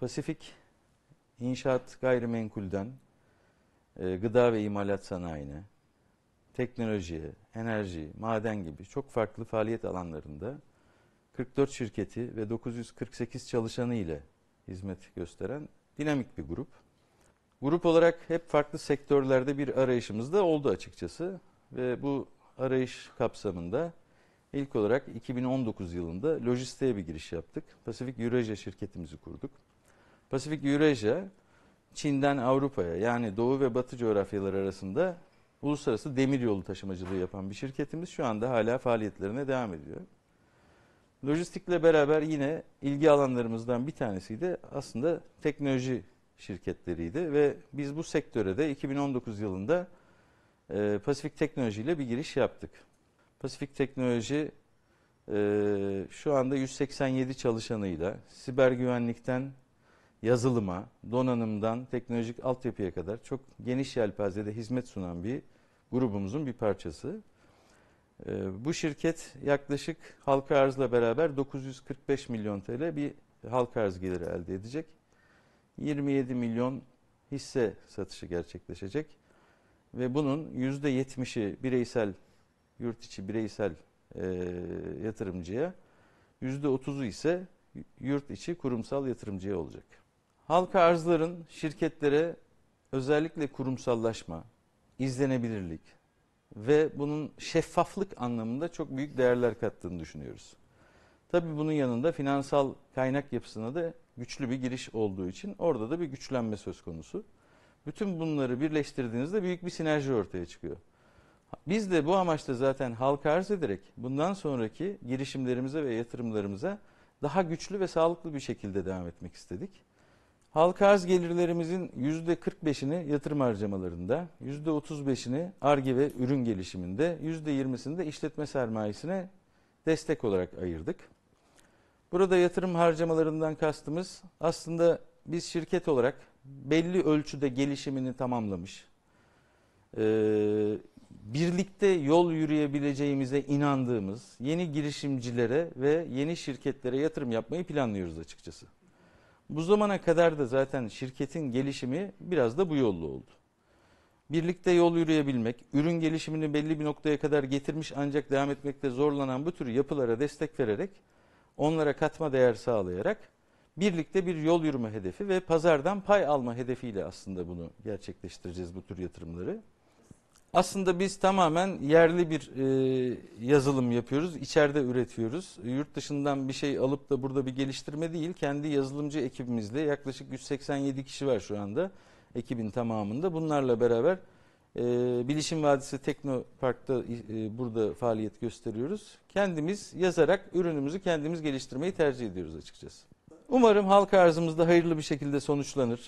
Pasifik inşaat gayrimenkulden e, gıda ve imalat sanayine, teknolojiye, enerji, maden gibi çok farklı faaliyet alanlarında 44 şirketi ve 948 çalışanı ile hizmet gösteren dinamik bir grup. Grup olarak hep farklı sektörlerde bir arayışımız da oldu açıkçası ve bu arayış kapsamında ilk olarak 2019 yılında lojistiğe bir giriş yaptık. Pasifik Eurasia şirketimizi kurduk. Pasifik Eurasia Çin'den Avrupa'ya yani Doğu ve Batı coğrafyalar arasında uluslararası demiryolu taşımacılığı yapan bir şirketimiz şu anda hala faaliyetlerine devam ediyor. Lojistikle beraber yine ilgi alanlarımızdan bir tanesi de aslında teknoloji şirketleriydi ve biz bu sektöre de 2019 yılında e, Pasifik Teknoloji ile bir giriş yaptık. Pasifik Teknoloji e, şu anda 187 çalışanıyla siber güvenlikten yazılıma, donanımdan teknolojik altyapıya kadar çok geniş yelpazede hizmet sunan bir grubumuzun bir parçası. Ee, bu şirket yaklaşık halka arzla beraber 945 milyon TL bir halka arz geliri elde edecek. 27 milyon hisse satışı gerçekleşecek ve bunun %70'i bireysel yurt içi bireysel e, yatırımcıya, %30'u ise yurt içi kurumsal yatırımcıya olacak. Halka arzların şirketlere özellikle kurumsallaşma, izlenebilirlik ve bunun şeffaflık anlamında çok büyük değerler kattığını düşünüyoruz. Tabii bunun yanında finansal kaynak yapısına da güçlü bir giriş olduğu için orada da bir güçlenme söz konusu. Bütün bunları birleştirdiğinizde büyük bir sinerji ortaya çıkıyor. Biz de bu amaçla zaten halka arz ederek bundan sonraki girişimlerimize ve yatırımlarımıza daha güçlü ve sağlıklı bir şekilde devam etmek istedik. Halk arz gelirlerimizin %45'ini yatırım harcamalarında, %35'ini ARGE ve ürün gelişiminde, %20'sini de işletme sermayesine destek olarak ayırdık. Burada yatırım harcamalarından kastımız aslında biz şirket olarak belli ölçüde gelişimini tamamlamış, birlikte yol yürüyebileceğimize inandığımız yeni girişimcilere ve yeni şirketlere yatırım yapmayı planlıyoruz açıkçası. Bu zamana kadar da zaten şirketin gelişimi biraz da bu yolla oldu. Birlikte yol yürüyebilmek, ürün gelişimini belli bir noktaya kadar getirmiş ancak devam etmekte zorlanan bu tür yapılara destek vererek, onlara katma değer sağlayarak birlikte bir yol yürüme hedefi ve pazardan pay alma hedefiyle aslında bunu gerçekleştireceğiz bu tür yatırımları. Aslında biz tamamen yerli bir e, yazılım yapıyoruz. İçeride üretiyoruz. Yurt dışından bir şey alıp da burada bir geliştirme değil. Kendi yazılımcı ekibimizle yaklaşık 187 kişi var şu anda ekibin tamamında. Bunlarla beraber e, Bilişim Vadisi Teknopark'ta e, burada faaliyet gösteriyoruz. Kendimiz yazarak ürünümüzü kendimiz geliştirmeyi tercih ediyoruz açıkçası. Umarım halka arzımızda hayırlı bir şekilde sonuçlanır.